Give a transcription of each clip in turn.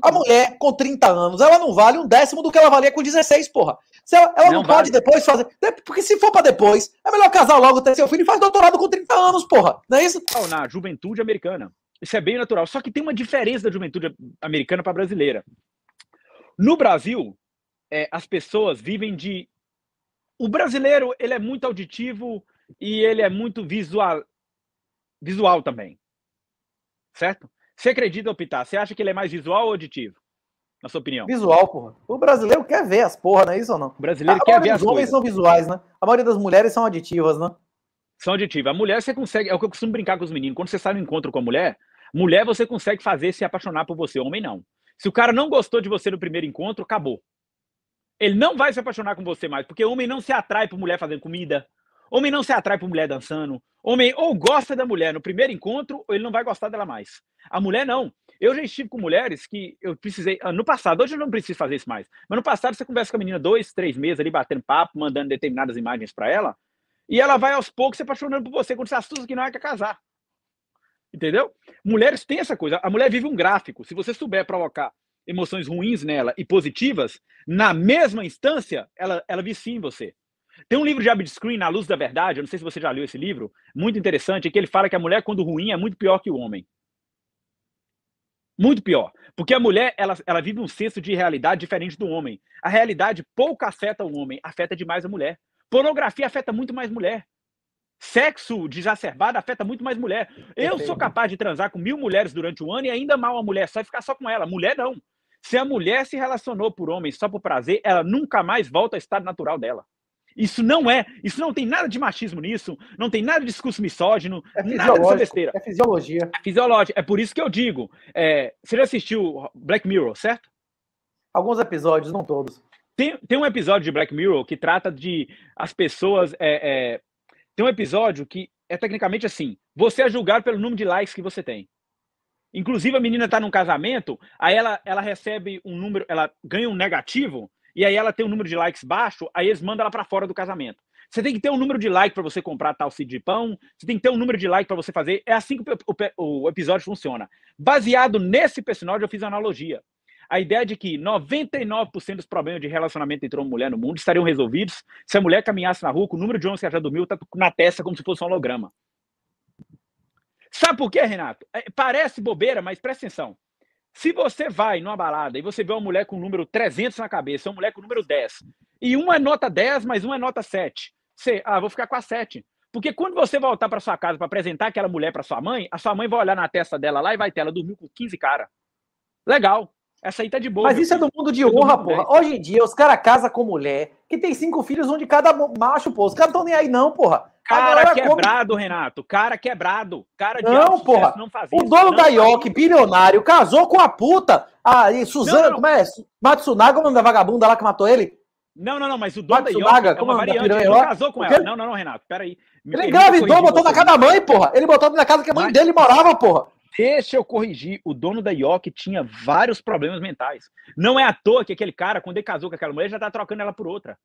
A mulher com 30 anos, ela não vale um décimo do que ela valia com 16, porra. Se ela, ela não, não pode vale. depois fazer. Porque se for para depois, é melhor casar logo, ter seu filho e faz doutorado com 30 anos, porra. Não é isso? Na juventude americana. Isso é bem natural. Só que tem uma diferença da juventude americana para brasileira. No Brasil, é, as pessoas vivem de. O brasileiro, ele é muito auditivo e ele é muito visual, visual também. Certo? Você acredita, Pitá? Você acha que ele é mais visual ou auditivo? Na sua opinião? Visual, porra. O brasileiro quer ver as porra, não é isso ou não? O brasileiro a quer ver as coisas. Os homens são visuais, né? A maioria das mulheres são auditivas, né? São auditivas. A mulher você consegue. É o que eu costumo brincar com os meninos. Quando você sai no encontro com a mulher, mulher você consegue fazer se apaixonar por você. Homem não. Se o cara não gostou de você no primeiro encontro, acabou. Ele não vai se apaixonar com você mais, porque homem não se atrai por mulher fazendo comida, Homem não se atrai por mulher dançando. Homem ou gosta da mulher no primeiro encontro, ou ele não vai gostar dela mais. A mulher não. Eu já estive com mulheres que eu precisei. Ah, no passado, hoje eu não preciso fazer isso mais. Mas no passado, você conversa com a menina dois, três meses ali, batendo papo, mandando determinadas imagens para ela. E ela vai aos poucos se apaixonando por você, quando você assusta que não é quer é casar. Entendeu? Mulheres têm essa coisa. A mulher vive um gráfico. Se você souber provocar emoções ruins nela e positivas, na mesma instância, ela, ela vicia em você. Tem um livro de Screen Na Luz da Verdade, eu não sei se você já leu esse livro, muito interessante, que ele fala que a mulher, quando ruim, é muito pior que o homem. Muito pior. Porque a mulher, ela, ela vive um senso de realidade diferente do homem. A realidade pouco afeta o homem, afeta demais a mulher. Pornografia afeta muito mais mulher. Sexo desacerbado afeta muito mais mulher. Eu sou capaz de transar com mil mulheres durante um ano e ainda mal a mulher, só é ficar só com ela. Mulher não. Se a mulher se relacionou por homem só por prazer, ela nunca mais volta ao estado natural dela. Isso não é, isso não tem nada de machismo nisso, não tem nada de discurso misógino, é nada dessa besteira. É fisiologia. É fisiologia. É por isso que eu digo. É, você já assistiu Black Mirror, certo? Alguns episódios, não todos. Tem, tem um episódio de Black Mirror que trata de as pessoas. É, é, tem um episódio que é tecnicamente assim: você é julgado pelo número de likes que você tem. Inclusive, a menina está num casamento, aí ela, ela recebe um número, ela ganha um negativo, e aí ela tem um número de likes baixo, aí eles mandam ela para fora do casamento. Você tem que ter um número de like para você comprar tal seed de pão, você tem que ter um número de like para você fazer. É assim que o, o, o episódio funciona. Baseado nesse personagem, eu fiz uma analogia. A ideia é de que 99% dos problemas de relacionamento entre uma mulher no mundo estariam resolvidos se a mulher caminhasse na rua com o número de homens que ela já dormiu tá na testa como se fosse um holograma. Sabe por quê, Renato? É, parece bobeira, mas presta atenção. Se você vai numa balada e você vê uma mulher com o número 300 na cabeça, uma mulher com o número 10, e uma é nota 10, mas uma é nota 7, você, ah, vou ficar com a 7. Porque quando você voltar para sua casa para apresentar aquela mulher para sua mãe, a sua mãe vai olhar na testa dela lá e vai ter ela dormiu com 15 cara. Legal. Essa aí tá de boa. Mas isso filho. é do mundo de honra, porra. Hoje em dia, os caras casam com mulher que tem cinco filhos, um de cada macho, porra. Os caras não estão nem aí, não, porra. Cara é quebrado, come... Renato. Cara quebrado. Cara de Não, porra. Não o dono não da York, bilionário, casou com a puta. A e Suzana, não, não. como é? Matsunaga, o nome da vagabunda lá que matou ele? Não, não, não, mas o dono Matsunaga, da York é uma é variante. Ele casou com ela. Não, não, não, Renato, peraí. Ele engravidou, botou na casa da mãe, porra. Ele botou na casa que a mãe mas... dele morava, porra. Deixa eu corrigir. O dono da York tinha vários problemas mentais. Não é à toa que aquele cara, quando ele casou com aquela mulher, já tá trocando ela por outra.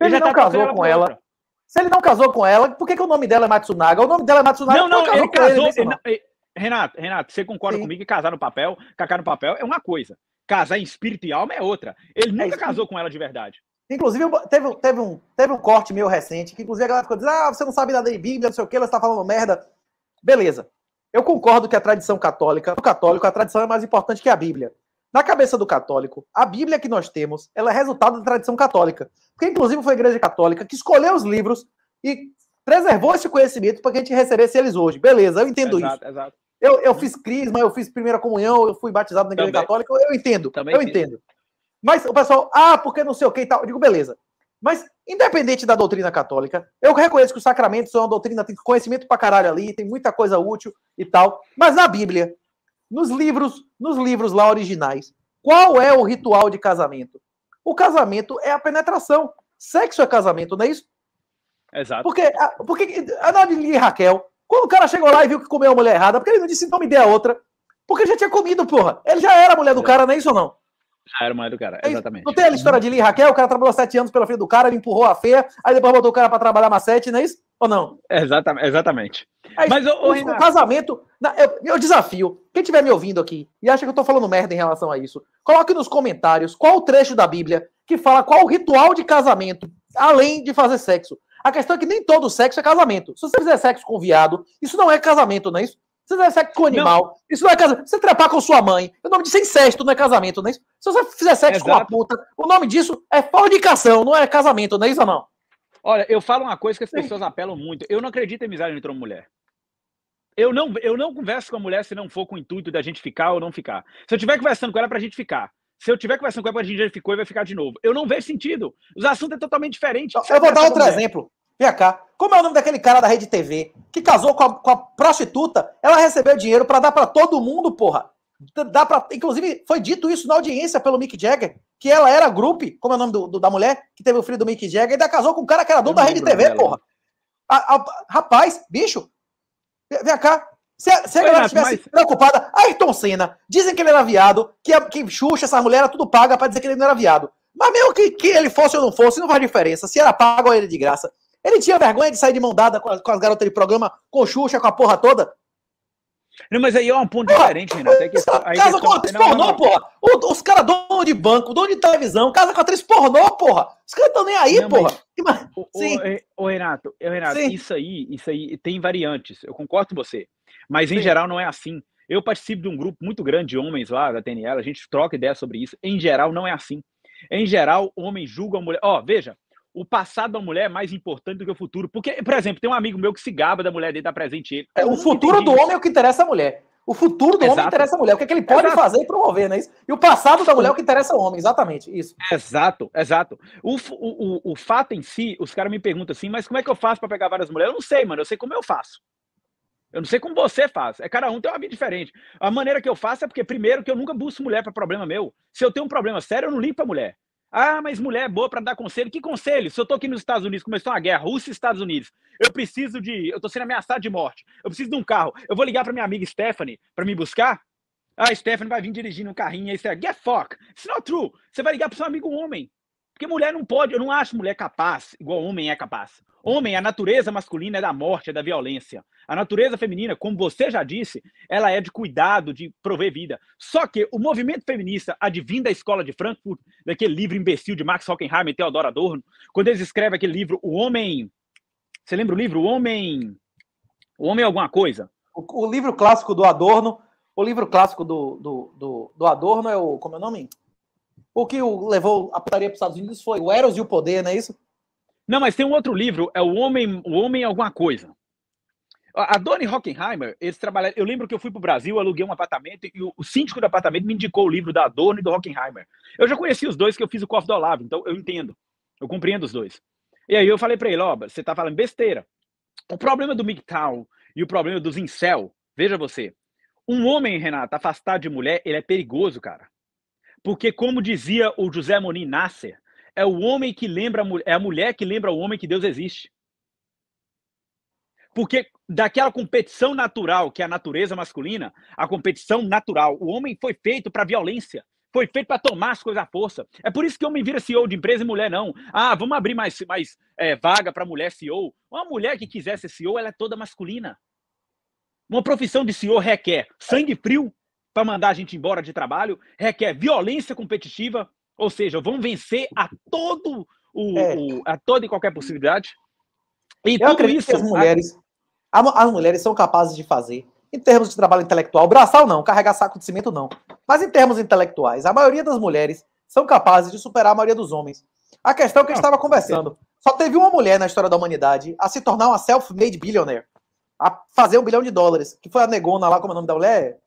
Ele, ele já não tá casou ela com ela. Outra. Se ele não casou com ela, por que, que o nome dela é Matsunaga? O nome dela é Matsunaga. Não, não, ele casou. Ele, ele não, Renato, Renato, você concorda Sim. comigo que casar no papel, cacar no papel é uma coisa. Casar em espírito e alma é outra. Ele é nunca é casou com ela de verdade. Inclusive, teve, teve, um, teve um corte meio recente, que inclusive a galera ficou dizendo, ah, você não sabe nada de Bíblia, não sei o que, ela está falando merda. Beleza. Eu concordo que a tradição católica, o católico, a tradição é mais importante que a Bíblia. Na cabeça do católico, a Bíblia que nós temos, ela é resultado da tradição católica. Porque, inclusive, foi a Igreja Católica que escolheu os livros e preservou esse conhecimento para que a gente recebesse eles hoje. Beleza, eu entendo exato, isso. Exato. Eu, eu fiz crisma, eu fiz primeira comunhão, eu fui batizado na Igreja Também. Católica, eu entendo, Também eu entendo. entendo. Mas o pessoal, ah, porque não sei o que e tal. Eu digo, beleza. Mas, independente da doutrina católica, eu reconheço que os sacramentos são uma doutrina, tem conhecimento pra caralho ali, tem muita coisa útil e tal. Mas na Bíblia, nos livros, nos livros lá originais, qual é o ritual de casamento? O casamento é a penetração. Sexo é casamento, não é isso? Exato. Porque, ah, porque Anabili ah, e Raquel, quando o cara chegou lá e viu que comeu a mulher errada, porque ele não disse então me dê a outra, porque ele já tinha comido, porra. Ele já era a mulher do é. cara, não é isso ou não? Já era o marido do cara, exatamente. Não tem a história de Lee Raquel? O cara trabalhou sete anos pela filha do cara, ele empurrou a feia, aí depois botou o cara para trabalhar sete, não é isso? Ou não? Exatamente. exatamente. Aí, Mas o, o, o casamento. Eu, eu, desafio. Quem estiver me ouvindo aqui e acha que eu tô falando merda em relação a isso, coloque nos comentários qual o trecho da Bíblia que fala qual o ritual de casamento, além de fazer sexo. A questão é que nem todo sexo é casamento. Se você fizer sexo com viado, isso não é casamento, não é isso? Você fizer sexo com animal. Não. Isso não é casamento. Você trepar com sua mãe. O nome disso é incesto, não é casamento, não é isso? Se você fizer sexo Exato. com a puta, o nome disso é fornicação, não é casamento, não é isso não? Olha, eu falo uma coisa que as pessoas apelam muito. Eu não acredito em amizade entre uma mulher. Eu não, eu não converso com a mulher se não for com o intuito da gente ficar ou não ficar. Se eu estiver conversando com ela, é pra gente ficar. Se eu estiver conversando com ela, é a gente já ficou e vai ficar de novo. Eu não vejo sentido. Os assuntos é totalmente diferente. Eu vou dar outro mulher. exemplo. Vem cá. Como é o nome daquele cara da Rede TV que casou com a, com a prostituta? Ela recebeu dinheiro para dar para todo mundo, porra. Dá pra, inclusive, foi dito isso na audiência pelo Mick Jagger, que ela era grupo, como é o nome do, do, da mulher, que teve o filho do Mick Jagger, e ainda casou com um cara que era dono da Rede TV, porra. A, a, rapaz, bicho, vem cá. Se, se a, galera estivesse mas... preocupada, Ayrton Senna, dizem que ele era viado, que, que Xuxa, mulher, era tudo paga para dizer que ele não era viado. Mas mesmo que, que ele fosse ou não fosse, não faz diferença. Se era pago ou ele de graça. Ele tinha vergonha de sair de mão dada com, as, com as garotas de programa, com Xuxa, com a porra toda? Não, mas aí é um ponto diferente, Renato. É que, aí casa com atriz tá pornô, porra. os caras dono de banco, dono de televisão, casa com atriz pornô, porra. Os caras estão nem aí, não, porra. Mas, o, Sim. O, é, o Renato, o Renato Sim. isso aí, isso aí tem variantes. Eu concordo com você. Mas em Sim. geral não é assim. Eu participo de um grupo muito grande de homens lá da TNL, a gente troca ideia sobre isso. Em geral, não é assim. Em geral, homem julga a mulher. Ó, oh, veja, o passado da mulher é mais importante do que o futuro. Porque, por exemplo, tem um amigo meu que se gaba da mulher dele, dar presente ele. É, o futuro do homem é o que interessa a mulher. O futuro do Exato. homem interessa a mulher, o que, é que ele pode Exato. fazer e promover, não é isso? E o passado da mulher é o que interessa ao homem, exatamente, isso. Exato, exato. O, o, o, o fato em si, os caras me perguntam assim, mas como é que eu faço para pegar várias mulheres? Eu não sei, mano, eu sei como eu faço. Eu não sei como você faz. É cada um tem uma vida diferente. A maneira que eu faço é porque primeiro que eu nunca busco mulher para problema meu. Se eu tenho um problema sério, eu não ligo para mulher. Ah, mas mulher é boa para dar conselho. Que conselho? Se eu tô aqui nos Estados Unidos, começou uma guerra, Rússia e Estados Unidos, eu preciso de. Eu estou sendo ameaçado de morte, eu preciso de um carro. Eu vou ligar para minha amiga Stephanie para me buscar? Ah, Stephanie vai vir dirigindo um carrinho aí, é, get fuck. It's not true. Você vai ligar para seu amigo homem. Porque mulher não pode, eu não acho mulher capaz, igual homem é capaz. Homem, a natureza masculina é da morte, é da violência. A natureza feminina, como você já disse, ela é de cuidado, de prover vida. Só que o movimento feminista advinda da escola de Frankfurt, daquele livro imbecil de Max Hockenheim e Theodor Adorno, quando eles escrevem aquele livro, O Homem. Você lembra o livro? O Homem. O Homem é Alguma Coisa? O, o livro clássico do Adorno. O livro clássico do, do, do, do Adorno é o. Como é o nome? O que o levou a putaria para os Estados Unidos foi o Eros e o Poder, não é isso? Não, mas tem um outro livro, é o Homem, o Homem Alguma Coisa. A Doni Hockenheimer, eles trabalharam. Eu lembro que eu fui para o Brasil, aluguei um apartamento e o, o, síndico do apartamento me indicou o livro da Doni e do Hockenheimer. Eu já conheci os dois que eu fiz o Cof do Olavo, então eu entendo. Eu compreendo os dois. E aí eu falei para ele: ó, você está falando besteira. O problema do MGTOW e o problema dos incel, veja você. Um homem, Renato, afastado de mulher, ele é perigoso, cara. Porque, como dizia o José Monin Nasser, é o homem que lembra, é a mulher que lembra o homem que Deus existe. Porque daquela competição natural, que é a natureza masculina, a competição natural, o homem foi feito para violência, foi feito para tomar as coisas à força. É por isso que homem vira CEO de empresa e mulher não. Ah, vamos abrir mais, mais é, vaga para mulher CEO. Uma mulher que quiser ser CEO, ela é toda masculina. Uma profissão de CEO requer sangue frio, para mandar a gente embora de trabalho, requer violência competitiva, ou seja, vão vencer a todo o, é. o a toda e qualquer possibilidade. E Eu tudo isso, as mulheres, a... as mulheres são capazes de fazer. Em termos de trabalho intelectual, braçal não, carregar saco de cimento não. Mas em termos intelectuais, a maioria das mulheres são capazes de superar a maioria dos homens. A questão é que gente estava conversando, só teve uma mulher na história da humanidade a se tornar uma self-made billionaire, a fazer um bilhão de dólares, que foi a negona lá, como é o nome da mulher?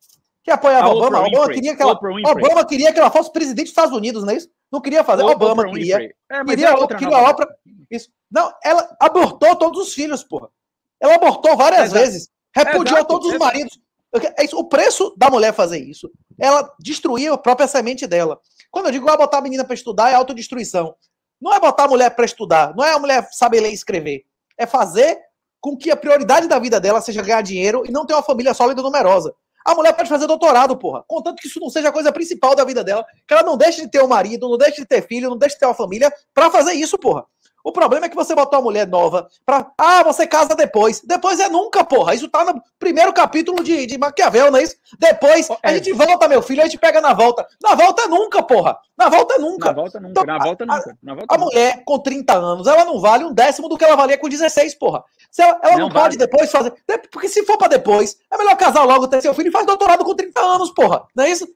que apoiava Obama. Obama queria, que ela, Obama queria que ela fosse presidente dos Estados Unidos, não é isso? Não queria fazer. O Obama Oprah é, queria. É, queria, é queria a Oprah. Isso. Não, ela abortou todos os filhos, porra. Ela abortou várias Exato. vezes. Repudiou Exato. todos os maridos. É o preço da mulher fazer isso, ela destruiu a própria semente dela. Quando eu digo, ah, botar a menina para estudar, é autodestruição. Não é botar a mulher para estudar, não é a mulher saber ler e escrever. É fazer com que a prioridade da vida dela seja ganhar dinheiro e não ter uma família sólida e numerosa. A mulher pode fazer doutorado, porra. Contanto que isso não seja a coisa principal da vida dela. Que ela não deixe de ter um marido, não deixe de ter filho, não deixe de ter uma família para fazer isso, porra. O problema é que você botou a mulher nova pra. Ah, você casa depois. Depois é nunca, porra. Isso tá no primeiro capítulo de, de Maquiavel, não é isso? Depois é. a gente volta, meu filho, a gente pega na volta. Na volta é nunca, porra. Na volta nunca. Na volta nunca. Então, na volta nunca. A, na volta, a, nunca. a mulher com 30 anos, ela não vale um décimo do que ela valia com 16, porra. Se ela, ela não, não vale. pode depois fazer. Porque se for pra depois, é melhor casar logo, ter seu filho e faz doutorado com 30 anos, porra. Não é isso?